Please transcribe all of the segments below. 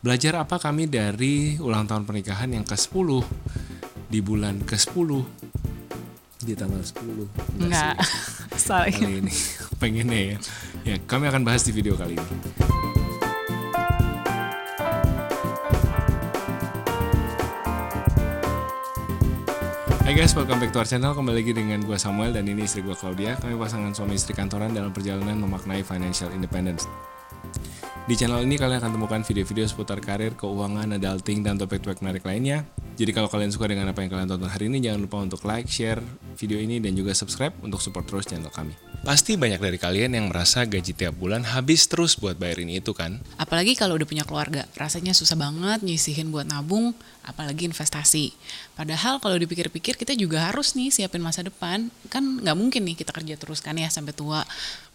Belajar apa kami dari ulang tahun pernikahan yang ke-10 di bulan ke-10 di tanggal 10? Enggak. Salah kali ini pengennya ya. Ya, kami akan bahas di video kali ini. Hai guys, welcome back to our channel. Kembali lagi dengan gue Samuel dan ini istri gue Claudia. Kami pasangan suami istri kantoran dalam perjalanan memaknai financial independence. Di channel ini kalian akan temukan video-video seputar karir, keuangan, adulting, dan topik-topik menarik lainnya. Jadi kalau kalian suka dengan apa yang kalian tonton hari ini, jangan lupa untuk like, share video ini, dan juga subscribe untuk support terus channel kami. Pasti banyak dari kalian yang merasa gaji tiap bulan habis terus buat bayarin itu kan? Apalagi kalau udah punya keluarga, rasanya susah banget nyisihin buat nabung, apalagi investasi. Padahal kalau dipikir-pikir kita juga harus nih siapin masa depan, kan nggak mungkin nih kita kerja terus kan ya sampai tua.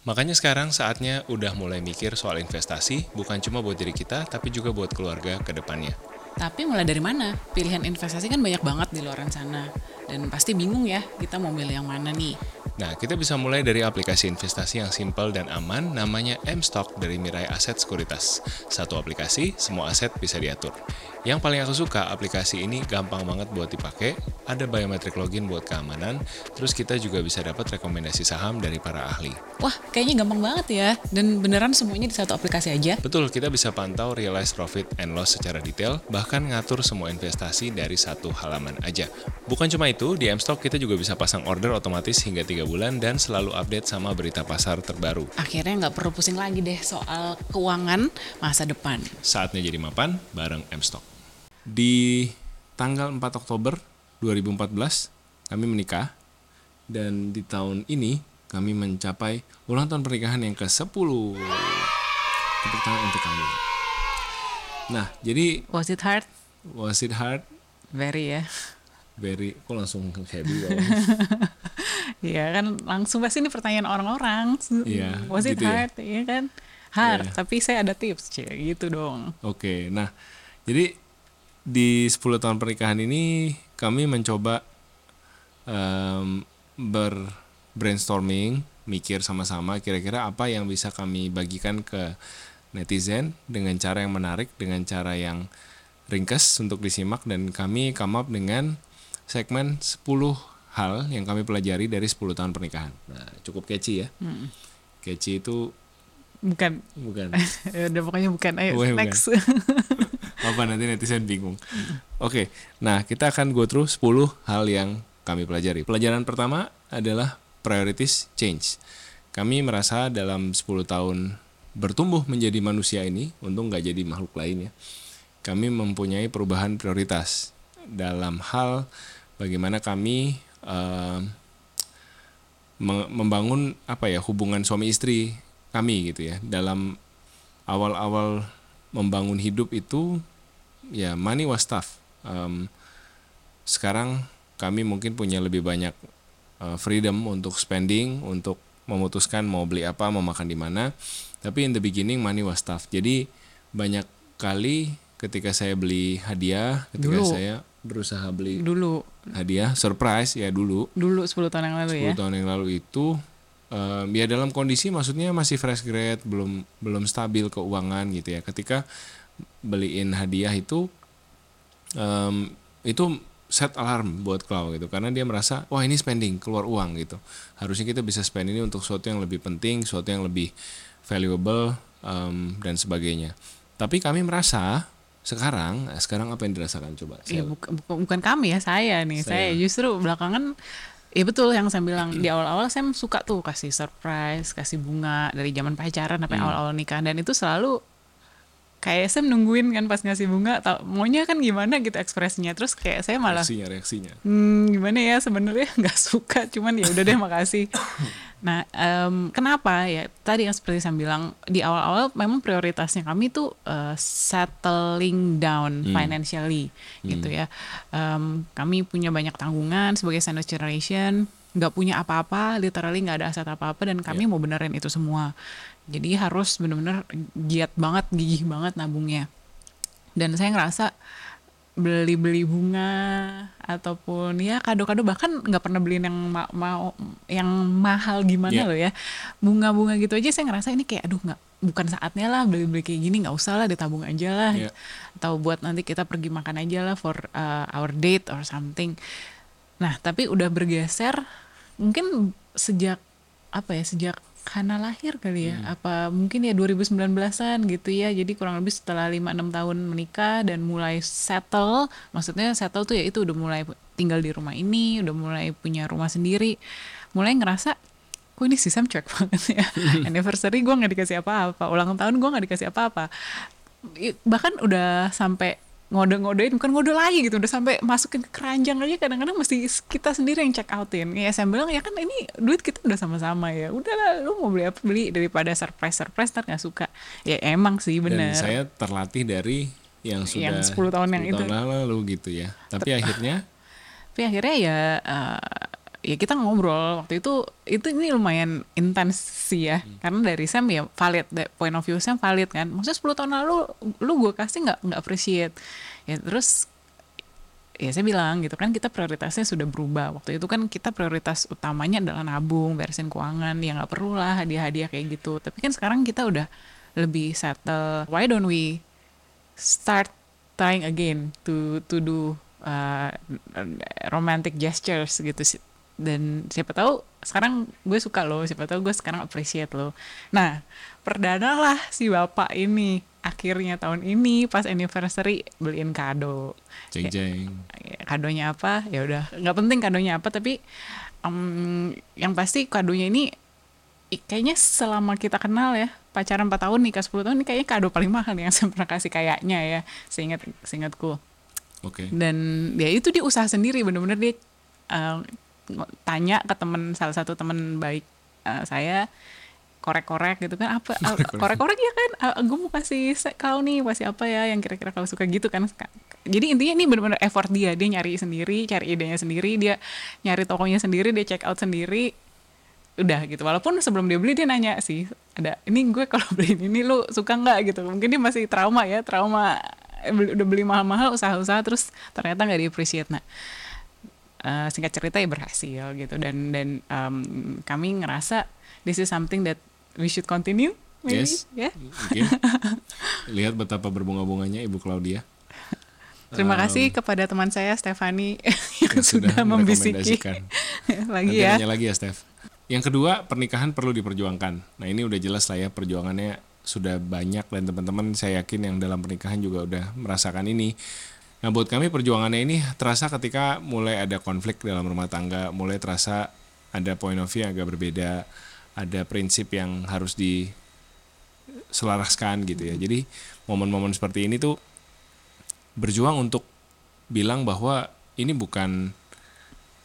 Makanya sekarang saatnya udah mulai mikir soal investasi, bukan cuma buat diri kita, tapi juga buat keluarga ke depannya. Tapi mulai dari mana? Pilihan investasi kan banyak banget di luar sana. Dan pasti bingung ya, kita mau milih yang mana nih. Nah, kita bisa mulai dari aplikasi investasi yang simple dan aman namanya M-Stock dari Mirai Aset Sekuritas. Satu aplikasi, semua aset bisa diatur. Yang paling aku suka aplikasi ini gampang banget buat dipakai, ada biometrik login buat keamanan, terus kita juga bisa dapat rekomendasi saham dari para ahli. Wah, kayaknya gampang banget ya. Dan beneran semuanya di satu aplikasi aja. Betul, kita bisa pantau realize profit and loss secara detail, bahkan ngatur semua investasi dari satu halaman aja. Bukan cuma itu, di MStock kita juga bisa pasang order otomatis hingga 3 bulan dan selalu update sama berita pasar terbaru. Akhirnya nggak perlu pusing lagi deh soal keuangan masa depan. Saatnya jadi mapan bareng MStock. Di tanggal 4 Oktober 2014 kami menikah dan di tahun ini kami mencapai ulang tahun pernikahan yang ke-10. Tepuk tangan untuk kami. Nah, jadi was it hard? Was it hard? Very ya. Yeah. Very, kok langsung ya? happy Iya kan, langsung pasti ini pertanyaan orang-orang. Iya. Yeah, was it gitu ya? hard? Iya ya kan, hard. Yeah. Tapi saya ada tips, cik. gitu dong. Oke, okay, nah jadi di 10 tahun pernikahan ini kami mencoba um, ber brainstorming, mikir sama-sama kira-kira apa yang bisa kami bagikan ke netizen dengan cara yang menarik, dengan cara yang ringkas untuk disimak dan kami come up dengan segmen 10 hal yang kami pelajari dari 10 tahun pernikahan. Nah, cukup catchy ya. Hmm. Catchy itu bukan bukan. Udah pokoknya bukan. Ayo Uwe, next. Bukan. apa nanti netizen bingung oke okay, nah kita akan go through 10 hal yang kami pelajari pelajaran pertama adalah priorities change kami merasa dalam 10 tahun bertumbuh menjadi manusia ini untung nggak jadi makhluk lain ya kami mempunyai perubahan prioritas dalam hal bagaimana kami uh, membangun apa ya hubungan suami istri kami gitu ya dalam awal-awal membangun hidup itu ya money was tough. Um, sekarang kami mungkin punya lebih banyak uh, freedom untuk spending, untuk memutuskan mau beli apa, mau makan di mana. Tapi in the beginning money was tough. Jadi banyak kali ketika saya beli hadiah, ketika dulu. saya berusaha beli dulu hadiah surprise ya dulu. Dulu 10 tahun yang lalu 10 ya. 10 tahun yang lalu itu um, ya dalam kondisi maksudnya masih fresh grade, belum belum stabil keuangan gitu ya. Ketika beliin hadiah itu um, itu set alarm buat Klau gitu karena dia merasa wah ini spending keluar uang gitu harusnya kita bisa spend ini untuk sesuatu yang lebih penting sesuatu yang lebih valuable um, dan sebagainya tapi kami merasa sekarang eh, sekarang apa yang dirasakan coba iya, saya... ya, bukan, bukan kami ya saya nih saya, saya justru belakangan ya betul yang saya bilang di awal-awal saya suka tuh kasih surprise kasih bunga dari zaman pacaran sampai hmm. awal-awal hmm. nikah dan itu selalu kayak saya nungguin kan pas ngasih bunga tau maunya kan gimana gitu ekspresinya terus kayak saya malah reaksinya reaksinya hmm, gimana ya sebenarnya nggak suka cuman ya udah deh makasih nah um, kenapa ya tadi yang seperti saya bilang di awal-awal memang prioritasnya kami tuh uh, settling down hmm. financially gitu hmm. gitu ya um, kami punya banyak tanggungan sebagai sandwich generation nggak punya apa-apa literally nggak ada aset apa-apa dan kami yeah. mau benerin itu semua jadi harus bener-bener giat banget gigih banget nabungnya dan saya ngerasa beli-beli bunga ataupun ya kado-kado bahkan nggak pernah beliin yang ma mau yang mahal gimana yeah. loh ya bunga-bunga gitu aja saya ngerasa ini kayak aduh nggak bukan saatnya lah beli-beli kayak gini nggak usah lah ditabung aja lah yeah. atau buat nanti kita pergi makan aja lah for uh, our date or something nah tapi udah bergeser mungkin sejak apa ya sejak Hana lahir kali ya hmm. apa mungkin ya 2019-an gitu ya jadi kurang lebih setelah 5-6 tahun menikah dan mulai settle maksudnya settle tuh ya itu udah mulai tinggal di rumah ini udah mulai punya rumah sendiri mulai ngerasa kok ini si Sam cek banget ya anniversary gue nggak dikasih apa-apa ulang tahun gue nggak dikasih apa-apa bahkan udah sampai ngode-ngodein bukan ngode lagi gitu udah sampai masukin ke keranjang aja kadang-kadang mesti kita sendiri yang check outin ya saya bilang ya kan ini duit kita udah sama-sama ya udahlah lu mau beli apa beli daripada surprise surprise ntar nggak suka ya emang sih bener saya terlatih dari yang sudah yang 10 tahun 10 yang tahun itu lalu gitu ya tapi Ter akhirnya tapi akhirnya ya uh, ya kita ngobrol waktu itu itu ini lumayan intens sih ya hmm. karena dari Sam ya valid point of view Sam valid kan maksudnya 10 tahun lalu lu gue kasih nggak nggak appreciate ya terus ya saya bilang gitu kan kita prioritasnya sudah berubah waktu itu kan kita prioritas utamanya adalah nabung beresin keuangan ya nggak perlu lah hadiah-hadiah kayak gitu tapi kan sekarang kita udah lebih settle why don't we start trying again to to do uh, romantic gestures gitu dan siapa tahu sekarang gue suka lo siapa tahu gue sekarang appreciate lo nah perdana lah si bapak ini akhirnya tahun ini pas anniversary beliin kado jeng jeng iya, kadonya apa ya udah nggak penting kadonya apa tapi um, yang pasti kadonya ini kayaknya selama kita kenal ya pacaran 4 tahun nikah 10 tahun ini kayaknya kado paling mahal yang saya pernah kasih kayaknya ya seingat seingatku Oke. Okay. Dan ya itu dia usaha sendiri, bener-bener dia uh, tanya ke temen salah satu temen baik uh, saya korek-korek gitu kan apa eh, korek-korek ya kan uh, eh, gue mau kasih kau nih pasti apa ya yang kira-kira kau suka gitu kan jadi intinya ini benar-benar effort dia dia nyari sendiri cari idenya sendiri dia nyari tokonya sendiri dia check out sendiri udah gitu walaupun sebelum dia beli dia nanya sih ada ini gue kalau beli ini lu suka nggak gitu mungkin dia masih trauma ya trauma beli, udah beli mahal-mahal usaha-usaha terus ternyata nggak di appreciate nah uh, singkat cerita ya berhasil gitu dan dan um, kami ngerasa this is something that we should continue maybe yes. ya yeah? lihat betapa berbunga-bunganya ibu Claudia Terima kasih kepada teman saya Stefani yang, yang sudah membisiki lagi Nanti ya. lagi ya Steph. Yang kedua pernikahan perlu diperjuangkan. Nah ini udah jelas lah ya perjuangannya sudah banyak dan teman-teman saya yakin yang dalam pernikahan juga udah merasakan ini Nah, buat kami perjuangannya ini terasa ketika mulai ada konflik dalam rumah tangga, mulai terasa ada point of view yang agak berbeda, ada prinsip yang harus diselaraskan gitu ya. Jadi momen-momen seperti ini tuh berjuang untuk bilang bahwa ini bukan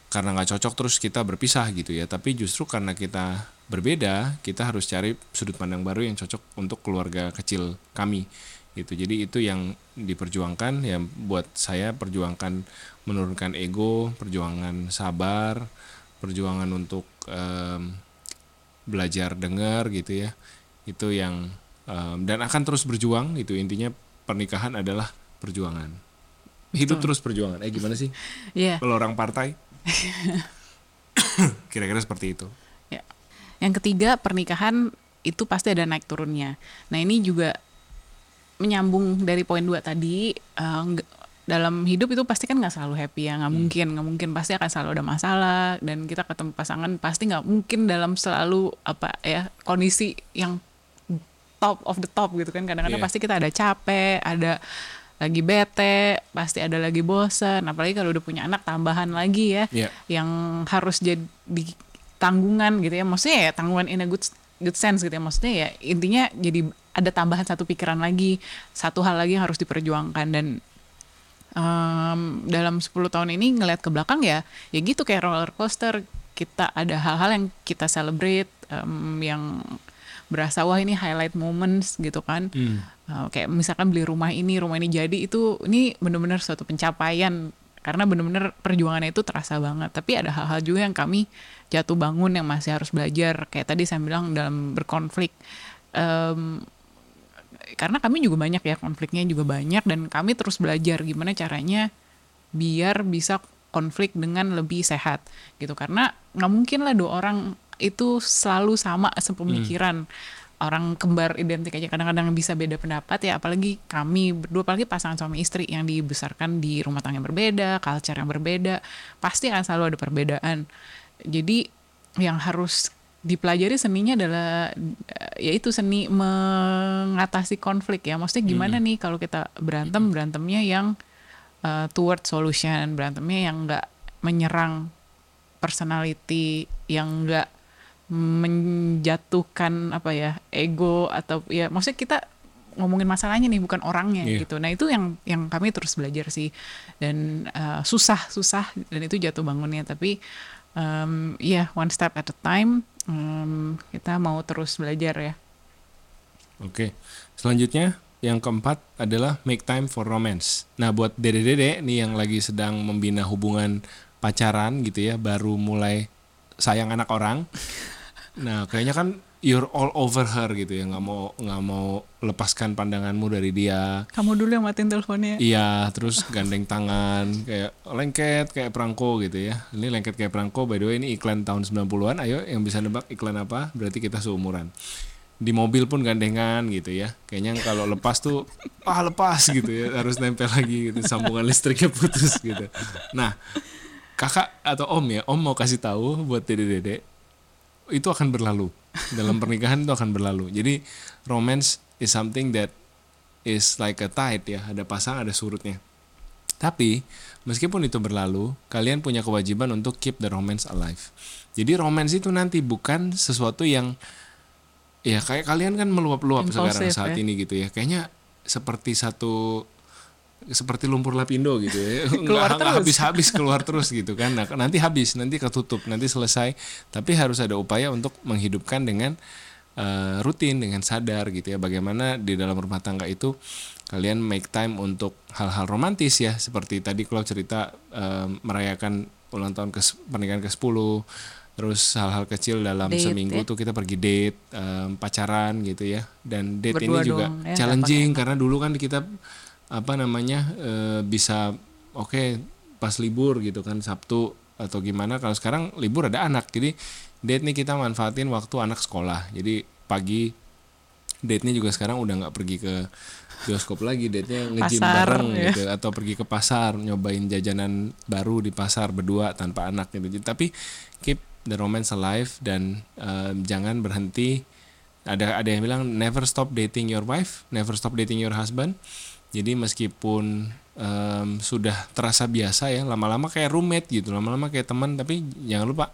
karena nggak cocok terus kita berpisah gitu ya, tapi justru karena kita berbeda, kita harus cari sudut pandang baru yang cocok untuk keluarga kecil kami gitu jadi itu yang diperjuangkan ya buat saya perjuangkan menurunkan ego perjuangan sabar perjuangan untuk um, belajar dengar gitu ya itu yang um, dan akan terus berjuang gitu intinya pernikahan adalah perjuangan hidup terus perjuangan eh gimana sih yeah. kalau orang partai kira-kira seperti itu ya yang ketiga pernikahan itu pasti ada naik turunnya nah ini juga menyambung dari poin dua tadi uh, dalam hidup itu pasti kan nggak selalu happy ya nggak hmm. mungkin nggak mungkin pasti akan selalu ada masalah dan kita ketemu pasangan pasti nggak mungkin dalam selalu apa ya kondisi yang top of the top gitu kan kadang-kadang yeah. pasti kita ada capek ada lagi bete, pasti ada lagi bosen, apalagi kalau udah punya anak tambahan lagi ya, yeah. yang harus jadi tanggungan gitu ya, maksudnya ya tanggungan in a good good sense gitu ya, maksudnya ya intinya jadi ada tambahan satu pikiran lagi satu hal lagi yang harus diperjuangkan dan um, dalam 10 tahun ini ngelihat ke belakang ya ya gitu kayak roller coaster kita ada hal-hal yang kita celebrate um, yang berasa wah ini highlight moments gitu kan hmm. uh, kayak misalkan beli rumah ini rumah ini jadi itu ini benar-benar suatu pencapaian karena benar-benar perjuangannya itu terasa banget tapi ada hal-hal juga yang kami jatuh bangun yang masih harus belajar kayak tadi saya bilang dalam berkonflik um, karena kami juga banyak ya konfliknya juga banyak dan kami terus belajar gimana caranya biar bisa konflik dengan lebih sehat gitu karena nggak mungkin lah dua orang itu selalu sama sepemikiran hmm. orang kembar identik aja kadang-kadang bisa beda pendapat ya apalagi kami berdua apalagi pasangan suami istri yang dibesarkan di rumah tangga yang berbeda culture yang berbeda pasti akan selalu ada perbedaan jadi yang harus dipelajari seninya adalah eh, yaitu seni mengatasi konflik ya. Maksudnya gimana hmm. nih kalau kita berantem hmm. berantemnya yang uh, toward solution, berantemnya yang enggak menyerang personality, yang enggak menjatuhkan apa ya ego atau ya maksudnya kita ngomongin masalahnya nih bukan orangnya yeah. gitu. Nah itu yang yang kami terus belajar sih dan uh, eh, susah susah dan itu jatuh bangunnya tapi um, ya yeah, one step at a time um, kita mau terus belajar ya. Oke, selanjutnya yang keempat adalah make time for romance. Nah, buat dede-dede nih yang lagi sedang membina hubungan pacaran gitu ya, baru mulai sayang anak orang. Nah, kayaknya kan you're all over her gitu ya nggak mau nggak mau lepaskan pandanganmu dari dia kamu dulu yang matiin teleponnya iya terus gandeng tangan kayak lengket kayak perangko gitu ya ini lengket kayak perangko by the way ini iklan tahun 90-an ayo yang bisa nebak iklan apa berarti kita seumuran di mobil pun gandengan gitu ya kayaknya kalau lepas tuh ah lepas gitu ya harus nempel lagi gitu sambungan listriknya putus gitu nah kakak atau om ya om mau kasih tahu buat dede dede itu akan berlalu dalam pernikahan itu akan berlalu jadi romance is something that is like a tide ya ada pasang ada surutnya tapi meskipun itu berlalu kalian punya kewajiban untuk keep the romance alive jadi romance itu nanti bukan sesuatu yang ya kayak kalian kan meluap-luap sekarang saat ya? ini gitu ya kayaknya seperti satu seperti lumpur lapindo gitu ya keluar nggak habis-habis keluar terus gitu kan nah, nanti habis nanti ketutup nanti selesai tapi harus ada upaya untuk menghidupkan dengan uh, rutin dengan sadar gitu ya bagaimana di dalam rumah tangga itu kalian make time untuk hal-hal romantis ya seperti tadi kalau cerita uh, merayakan ulang tahun ke pernikahan ke 10 terus hal-hal kecil dalam date, seminggu ya? tuh kita pergi date um, pacaran gitu ya dan date Berdua ini juga ya, challenging ya. karena dulu kan kita apa namanya e, bisa oke okay, pas libur gitu kan Sabtu atau gimana kalau sekarang libur ada anak jadi date nih kita manfaatin waktu anak sekolah jadi pagi date nih juga sekarang udah nggak pergi ke bioskop lagi date nya ngejim bareng ya. gitu atau pergi ke pasar nyobain jajanan baru di pasar berdua tanpa anak gitu tapi keep the romance alive dan uh, jangan berhenti ada ada yang bilang never stop dating your wife never stop dating your husband jadi meskipun um, sudah terasa biasa ya lama-lama kayak roommate gitu lama-lama kayak teman tapi jangan lupa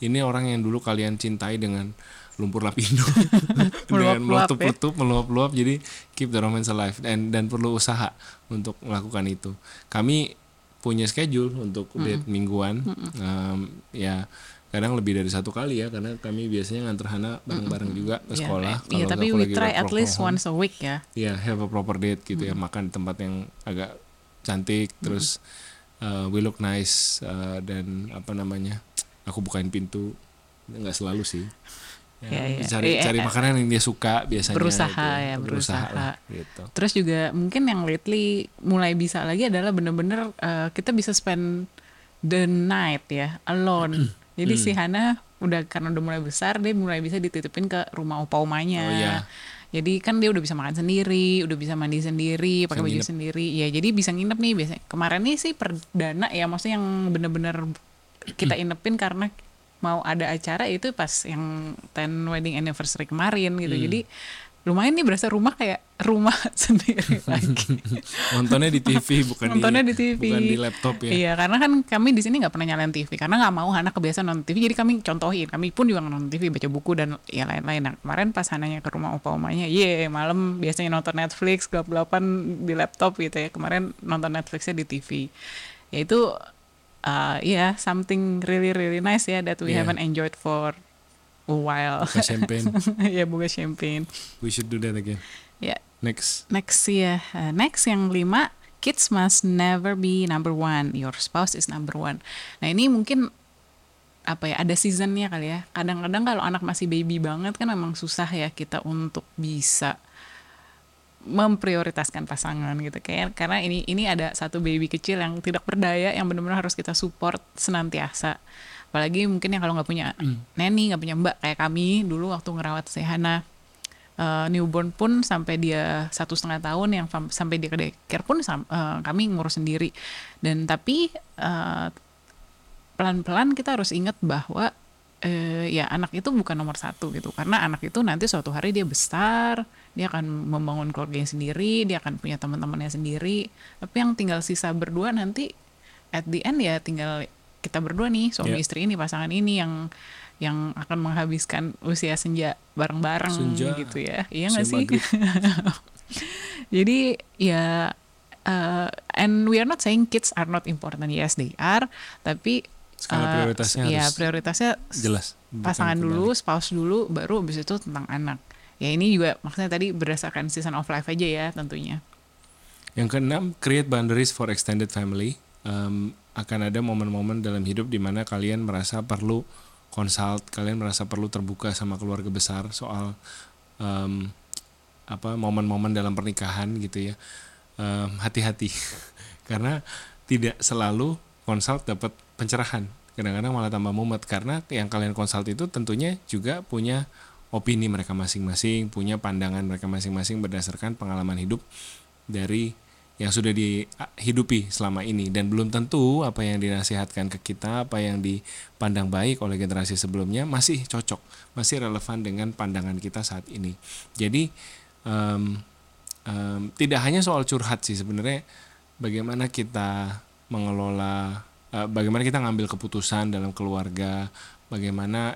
ini orang yang dulu kalian cintai dengan lumpur lapindo dengan meluap-luap ya? meluap-luap jadi keep the romance alive dan dan perlu usaha untuk melakukan itu kami punya schedule untuk mm -hmm. mingguan mm -hmm. um, ya kadang lebih dari satu kali ya karena kami biasanya nganter Hana bareng-bareng juga ke iya, sekolah. Eh, iya, yeah, yeah, tapi we try at least home, once a week ya. Iya, yeah, have a proper date gitu mm. ya, makan di tempat yang agak cantik mm. terus uh, we look nice uh, dan apa namanya? Aku bukain pintu. nggak selalu sih. Ya, ya, ya. cari ya, cari iya. makanan yang dia suka biasanya berusaha gitu. ya berusaha, berusaha lah, gitu. terus juga mungkin yang lately mulai bisa lagi adalah bener-bener uh, kita bisa spend the night ya alone Jadi hmm. si Hana udah karena udah mulai besar dia mulai bisa dititipin ke rumah opa-omanya. Oh, iya. Jadi kan dia udah bisa makan sendiri, udah bisa mandi sendiri, pakai baju nginep. sendiri. Ya jadi bisa nginep nih biasanya. Kemarin nih sih perdana ya maksudnya yang bener-bener kita hmm. inepin karena mau ada acara itu pas yang ten wedding anniversary kemarin gitu. Hmm. Jadi lumayan nih berasa rumah kayak rumah sendiri lagi. Nontonnya di TV bukan Nontonnya di, di TV. Bukan di laptop ya. Iya, karena kan kami di sini nggak pernah nyalain TV karena nggak mau anak kebiasaan nonton TV. Jadi kami contohin, kami pun juga nonton TV, baca buku dan ya lain-lain. Nah, kemarin pas anaknya ke rumah opa omanya, ye malam biasanya nonton Netflix gelap di laptop gitu ya. Kemarin nonton Netflixnya di TV. Yaitu uh, ya yeah, something really really nice ya that we yeah. haven't enjoyed for a while. Buka champagne. ya yeah, buka champagne. We should do that again. Ya, Next. Next ya. Yeah. Uh, next yang lima, kids must never be number one. Your spouse is number one. Nah ini mungkin apa ya ada seasonnya kali ya. Kadang-kadang kalau anak masih baby banget kan memang susah ya kita untuk bisa memprioritaskan pasangan gitu kayak karena ini ini ada satu baby kecil yang tidak berdaya yang benar-benar harus kita support senantiasa apalagi mungkin yang kalau nggak punya mm. neni nggak punya mbak kayak kami dulu waktu ngerawat Sehana uh, newborn pun sampai dia satu setengah tahun yang sampai dia ke daycare pun sam, uh, kami ngurus sendiri dan tapi pelan eh, pelan-pelan kita harus ingat bahwa uh, ya anak itu bukan nomor satu gitu karena anak itu nanti suatu hari dia besar dia akan membangun keluarganya sendiri dia akan punya teman-temannya sendiri tapi yang tinggal sisa berdua nanti at the end ya tinggal kita berdua nih suami yeah. istri ini pasangan ini yang yang akan menghabiskan usia senja bareng-bareng senja, gitu ya. Iya gak sih? Jadi ya uh, and we are not saying kids are not important. Yes, they are. Tapi Skala eh, prioritasnya uh, ya prioritasnya jelas pasangan dulu kembali. spouse dulu baru abis itu tentang anak ya ini juga maksudnya tadi berdasarkan season of life aja ya tentunya yang keenam create boundaries for extended family um, akan ada momen-momen dalam hidup di mana kalian merasa perlu Konsult, kalian merasa perlu terbuka sama keluarga besar soal um, apa momen-momen dalam pernikahan gitu ya um, hati-hati karena tidak selalu konsult dapat pencerahan kadang-kadang malah tambah mumet karena yang kalian konsult itu tentunya juga punya opini mereka masing-masing punya pandangan mereka masing-masing berdasarkan pengalaman hidup dari yang sudah dihidupi selama ini dan belum tentu apa yang dinasihatkan ke kita, apa yang dipandang baik oleh generasi sebelumnya masih cocok, masih relevan dengan pandangan kita saat ini. Jadi um, um, tidak hanya soal curhat sih sebenarnya, bagaimana kita mengelola, uh, bagaimana kita ngambil keputusan dalam keluarga, bagaimana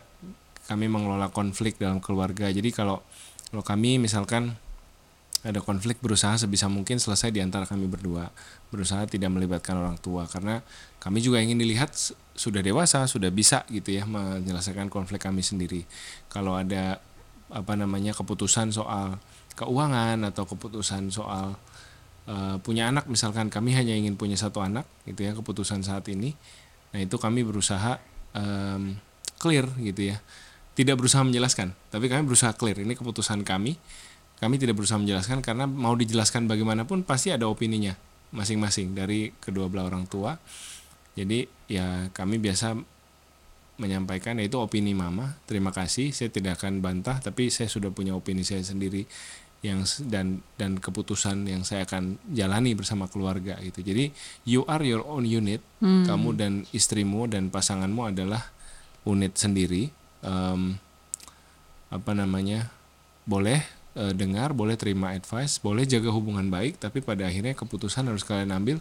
kami mengelola konflik dalam keluarga. Jadi kalau kalau kami misalkan ada konflik berusaha sebisa mungkin selesai di antara kami berdua berusaha tidak melibatkan orang tua karena kami juga ingin dilihat sudah dewasa sudah bisa gitu ya menyelesaikan konflik kami sendiri kalau ada apa namanya keputusan soal keuangan atau keputusan soal uh, punya anak misalkan kami hanya ingin punya satu anak gitu ya keputusan saat ini nah itu kami berusaha um, clear gitu ya tidak berusaha menjelaskan tapi kami berusaha clear ini keputusan kami kami tidak berusaha menjelaskan karena mau dijelaskan bagaimanapun pasti ada opininya masing-masing dari kedua belah orang tua. Jadi ya kami biasa menyampaikan yaitu opini mama. Terima kasih, saya tidak akan bantah tapi saya sudah punya opini saya sendiri yang dan dan keputusan yang saya akan jalani bersama keluarga gitu. Jadi you are your own unit. Hmm. Kamu dan istrimu dan pasanganmu adalah unit sendiri. Um, apa namanya? Boleh e, dengar, boleh terima advice, boleh jaga hubungan baik, tapi pada akhirnya keputusan harus kalian ambil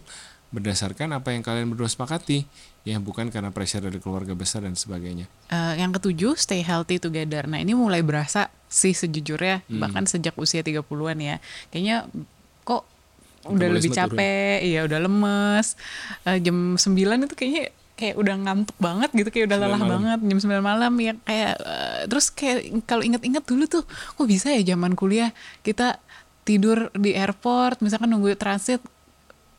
berdasarkan apa yang kalian berdua sepakati, ya bukan karena pressure dari keluarga besar dan sebagainya. Uh, yang ketujuh, stay healthy together. Nah, ini mulai berasa sih sejujurnya hmm. bahkan sejak usia 30-an ya. Kayaknya kok udah lebih capek, ya udah lemes. Uh, jam 9 itu kayaknya kayak udah ngantuk banget gitu kayak udah lelah banget jam 9 malam ya kayak uh, terus kayak kalau inget-inget dulu tuh kok bisa ya zaman kuliah kita tidur di airport misalkan nunggu transit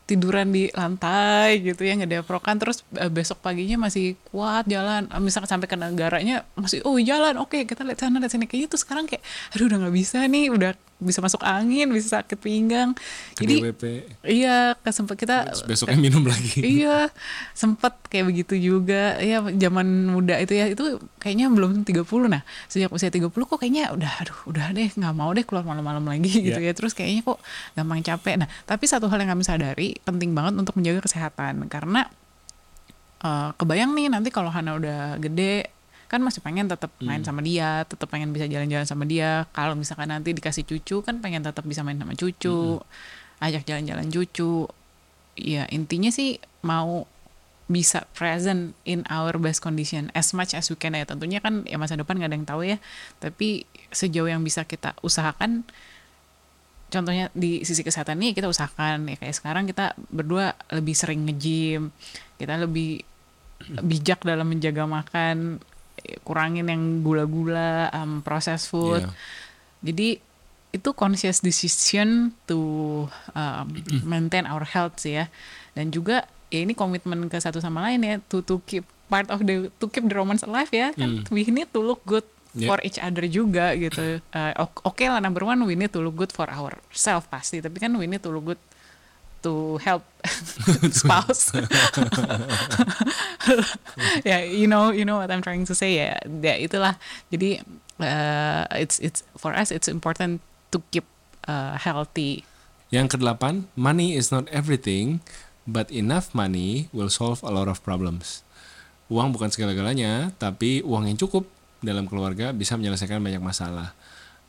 tiduran di lantai gitu ya nggak deprokan terus uh, besok paginya masih kuat jalan eh, misalkan sampai ke negaranya masih oh jalan oke okay, kita lihat sana lihat sini kayaknya tuh gitu, sekarang kayak aduh udah nggak bisa nih udah bisa masuk angin bisa sakit pinggang Ke jadi DWP. iya kesempat kita besoknya minum lagi iya sempat kayak begitu juga ya zaman muda itu ya itu kayaknya belum 30 nah sejak usia 30 kok kayaknya udah aduh udah deh nggak mau deh keluar malam-malam lagi yeah. gitu ya terus kayaknya kok gampang capek nah tapi satu hal yang kami sadari penting banget untuk menjaga kesehatan karena uh, kebayang nih nanti kalau Hana udah gede kan masih pengen tetap main hmm. sama dia tetap pengen bisa jalan-jalan sama dia kalau misalkan nanti dikasih cucu kan pengen tetap bisa main sama cucu hmm. ajak jalan-jalan cucu ya intinya sih mau bisa present in our best condition as much as we can ya tentunya kan ya masa depan nggak ada yang tahu ya tapi sejauh yang bisa kita usahakan contohnya di sisi kesehatan nih kita usahakan ya kayak sekarang kita berdua lebih sering nge-gym kita lebih bijak dalam menjaga makan kurangin yang gula-gula, um, processed food. Yeah. Jadi itu conscious decision to um, maintain our health sih ya. Dan juga ya ini komitmen ke satu sama lain ya to to keep part of the to keep the romance alive ya kan mm. we need to look good yeah. for each other juga gitu uh, oke okay lah number one we need to look good for ourselves pasti tapi kan we need to look good to help spouse yeah, you know you know what I'm trying to say ya yeah, itulah jadi uh, it's it's for us it's important to keep uh, healthy yang kedelapan money is not everything but enough money will solve a lot of problems uang bukan segala-galanya tapi uang yang cukup dalam keluarga bisa menyelesaikan banyak masalah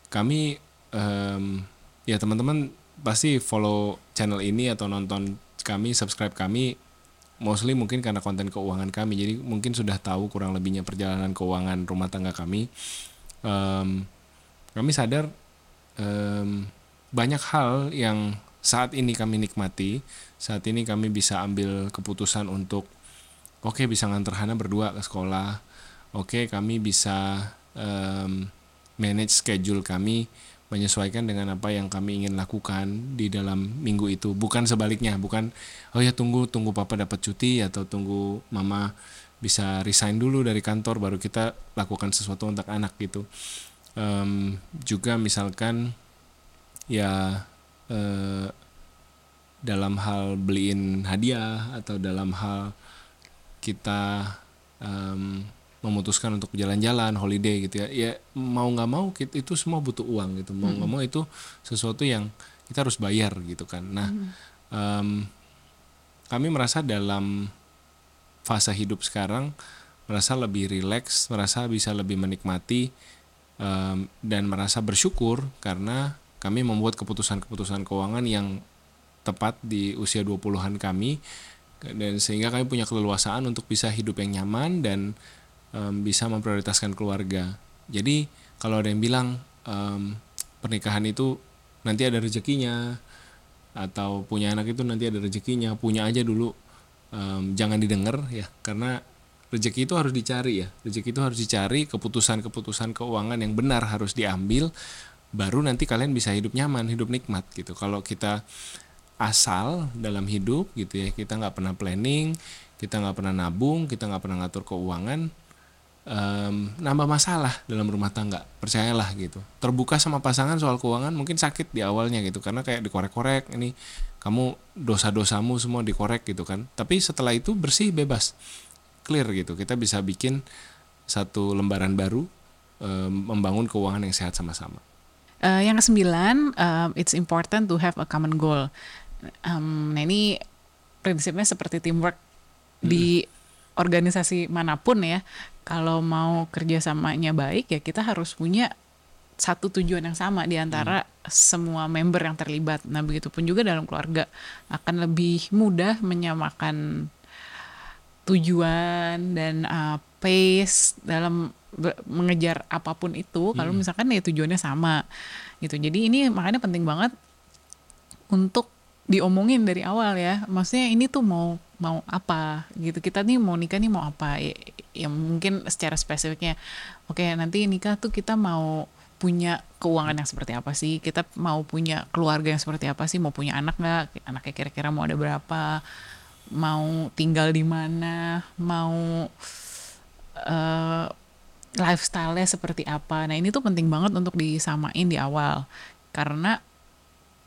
kami um, ya teman-teman pasti follow channel ini atau nonton kami, subscribe kami mostly mungkin karena konten keuangan kami. Jadi mungkin sudah tahu kurang lebihnya perjalanan keuangan rumah tangga kami. Um, kami sadar um, banyak hal yang saat ini kami nikmati, saat ini kami bisa ambil keputusan untuk oke okay, bisa nganter Hana berdua ke sekolah. Oke, okay, kami bisa um, manage schedule kami menyesuaikan dengan apa yang kami ingin lakukan di dalam minggu itu bukan sebaliknya bukan oh ya tunggu tunggu papa dapat cuti atau tunggu mama bisa resign dulu dari kantor baru kita lakukan sesuatu untuk anak gitu um, juga misalkan ya uh, dalam hal beliin hadiah atau dalam hal kita um, memutuskan untuk jalan-jalan holiday gitu ya ya mau nggak mau kita, itu semua butuh uang gitu mau nggak hmm. mau itu sesuatu yang kita harus bayar gitu kan nah hmm. um, kami merasa dalam fase hidup sekarang merasa lebih rileks merasa bisa lebih menikmati um, dan merasa bersyukur karena kami membuat keputusan-keputusan keuangan yang tepat di usia 20-an kami dan sehingga kami punya keleluasaan untuk bisa hidup yang nyaman dan um, bisa memprioritaskan keluarga. Jadi kalau ada yang bilang um, pernikahan itu nanti ada rezekinya atau punya anak itu nanti ada rezekinya, punya aja dulu um, jangan didengar ya karena rezeki itu harus dicari ya. Rezeki itu harus dicari, keputusan-keputusan keuangan yang benar harus diambil baru nanti kalian bisa hidup nyaman, hidup nikmat gitu. Kalau kita asal dalam hidup gitu ya, kita nggak pernah planning, kita nggak pernah nabung, kita nggak pernah ngatur keuangan, um, nambah masalah dalam rumah tangga percayalah gitu terbuka sama pasangan soal keuangan mungkin sakit di awalnya gitu karena kayak dikorek-korek ini kamu dosa-dosamu semua dikorek gitu kan tapi setelah itu bersih bebas clear gitu kita bisa bikin satu lembaran baru um, membangun keuangan yang sehat sama-sama uh, yang kesembilan uh, it's important to have a common goal um, nah ini prinsipnya seperti teamwork di hmm organisasi manapun ya kalau mau kerjasamanya baik ya kita harus punya satu tujuan yang sama di antara hmm. semua member yang terlibat. Nah, begitu pun juga dalam keluarga akan lebih mudah menyamakan tujuan dan uh, pace dalam mengejar apapun itu hmm. kalau misalkan ya tujuannya sama gitu. Jadi ini makanya penting banget untuk diomongin dari awal ya. Maksudnya ini tuh mau mau apa gitu kita nih mau nikah nih mau apa ya, ya mungkin secara spesifiknya oke okay, nanti nikah tuh kita mau punya keuangan yang seperti apa sih kita mau punya keluarga yang seperti apa sih mau punya anak nggak anaknya kira-kira mau ada berapa mau tinggal di mana mau uh, lifestyle-nya seperti apa. Nah, ini tuh penting banget untuk disamain di awal. Karena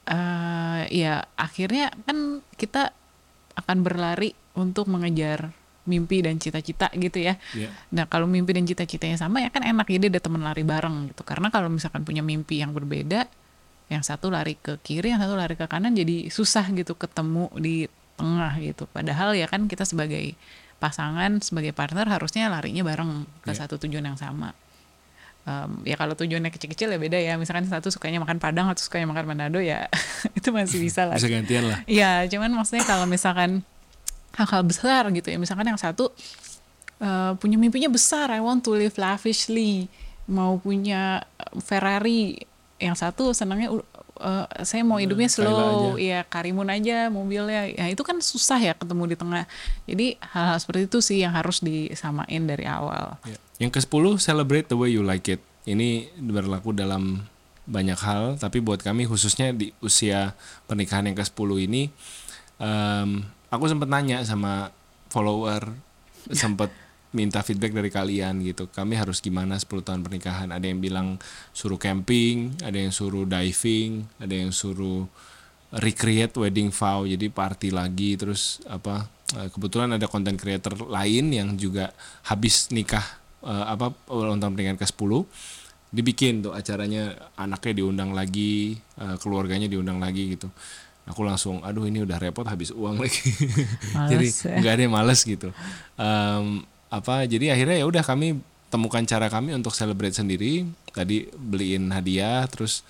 uh, ya akhirnya kan kita akan berlari untuk mengejar mimpi dan cita-cita gitu ya. Yeah. Nah kalau mimpi dan cita-citanya sama ya kan enak jadi ada teman lari bareng gitu. Karena kalau misalkan punya mimpi yang berbeda, yang satu lari ke kiri, yang satu lari ke kanan jadi susah gitu ketemu di tengah gitu. Padahal ya kan kita sebagai pasangan, sebagai partner harusnya larinya bareng ke yeah. satu tujuan yang sama um, ya kalau tujuannya kecil-kecil ya beda ya misalkan satu sukanya makan Padang atau sukanya makan Manado ya itu masih bisa lah bisa gantian lah ya cuman maksudnya kalau misalkan hal-hal besar gitu ya misalkan yang satu uh, punya mimpinya besar I want to live lavishly mau punya Ferrari yang satu senangnya uh, saya mau hidupnya slow ya karimun aja mobilnya ya itu kan susah ya ketemu di tengah jadi hal-hal seperti itu sih yang harus disamain dari awal yeah. Yang ke-10, celebrate the way you like it. Ini berlaku dalam banyak hal, tapi buat kami khususnya di usia pernikahan yang ke-10 ini, um, aku sempat nanya sama follower, sempat minta feedback dari kalian gitu. Kami harus gimana 10 tahun pernikahan? Ada yang bilang suruh camping, ada yang suruh diving, ada yang suruh recreate wedding vow, jadi party lagi terus apa eh, kebetulan ada konten creator lain yang juga habis nikah uh, apa ulang tahun peringatan ke-10 dibikin tuh acaranya anaknya diundang lagi uh, keluarganya diundang lagi gitu aku langsung aduh ini udah repot habis uang lagi jadi ya. nggak ya. ada yang males gitu um, apa jadi akhirnya ya udah kami temukan cara kami untuk celebrate sendiri tadi beliin hadiah terus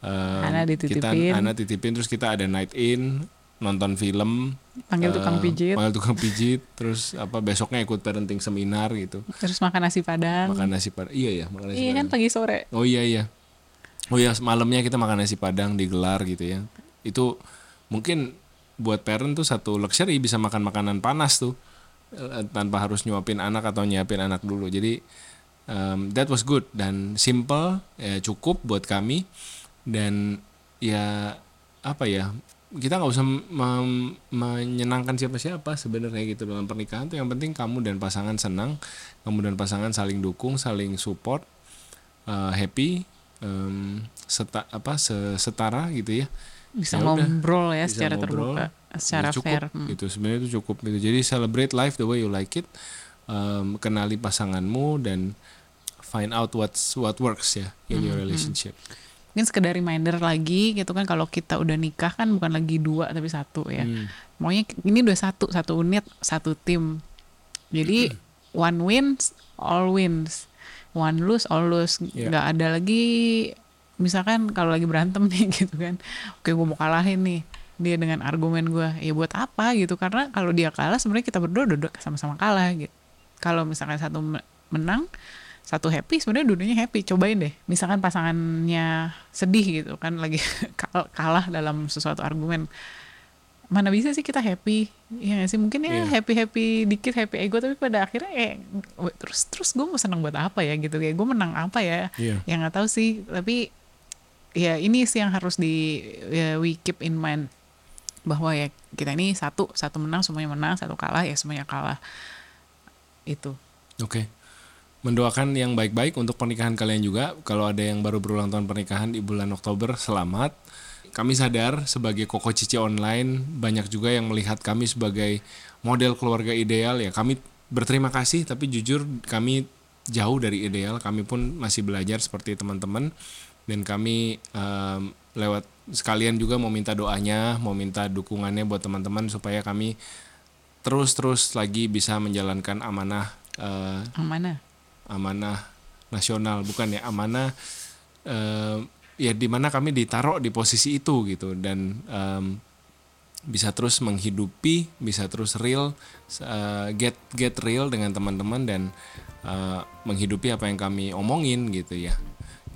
um, Ana kita anak titipin terus kita ada night in nonton film panggil tukang uh, pijit panggil tukang pijit terus apa besoknya ikut parenting seminar gitu terus makan nasi padang makan nasi padang iya ya makan nasi iya kan, padang. kan pagi sore oh iya iya oh iya malamnya kita makan nasi padang digelar gitu ya itu mungkin buat parent tuh satu luxury bisa makan makanan panas tuh eh, tanpa harus nyuapin anak atau nyiapin anak dulu jadi um, that was good dan simple ya cukup buat kami dan ya apa ya kita nggak usah menyenangkan siapa-siapa sebenarnya gitu dalam pernikahan tuh yang penting kamu dan pasangan senang kamu dan pasangan saling dukung saling support uh, happy um, seta apa setara gitu ya bisa ya ngobrol ya secara ngobrol, terbuka secara cukup, fair hmm. gitu sebenarnya itu cukup gitu jadi celebrate life the way you like it um, kenali pasanganmu dan find out what's what works ya in your hmm, hmm. relationship hmm mungkin sekedar reminder lagi gitu kan kalau kita udah nikah kan bukan lagi dua tapi satu ya hmm. maunya ini udah satu satu unit satu tim jadi hmm. one wins all wins one lose all lose yeah. nggak ada lagi misalkan kalau lagi berantem nih gitu kan oke gue mau kalahin nih dia dengan argumen gue ya buat apa gitu karena kalau dia kalah sebenarnya kita berdua duduk sama-sama kalah gitu kalau misalkan satu menang satu happy sebenarnya dunianya happy cobain deh misalkan pasangannya sedih gitu kan lagi kalah dalam sesuatu argumen mana bisa sih kita happy ya gak sih mungkin ya yeah. happy happy dikit happy ego tapi pada akhirnya eh terus terus gue mau senang buat apa ya gitu kayak gue menang apa ya yeah. yang nggak tahu sih tapi ya ini sih yang harus di ya, we keep in mind bahwa ya kita ini satu satu menang semuanya menang satu kalah ya semuanya kalah itu oke okay mendoakan yang baik-baik untuk pernikahan kalian juga. Kalau ada yang baru berulang tahun pernikahan di bulan Oktober, selamat. Kami sadar sebagai Koko Cici Online banyak juga yang melihat kami sebagai model keluarga ideal ya. Kami berterima kasih tapi jujur kami jauh dari ideal. Kami pun masih belajar seperti teman-teman dan kami um, lewat sekalian juga mau minta doanya, mau minta dukungannya buat teman-teman supaya kami terus-terus lagi bisa menjalankan amanah uh, amanah amanah nasional bukan ya amanah eh, ya di mana kami ditaruh di posisi itu gitu dan um, bisa terus menghidupi bisa terus real uh, get get real dengan teman-teman dan uh, menghidupi apa yang kami omongin gitu ya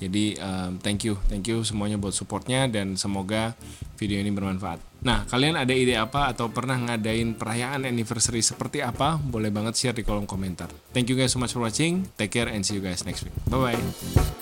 jadi um, thank you, thank you semuanya buat supportnya dan semoga video ini bermanfaat. Nah, kalian ada ide apa atau pernah ngadain perayaan anniversary seperti apa? Boleh banget share di kolom komentar. Thank you guys so much for watching. Take care and see you guys next week. Bye bye.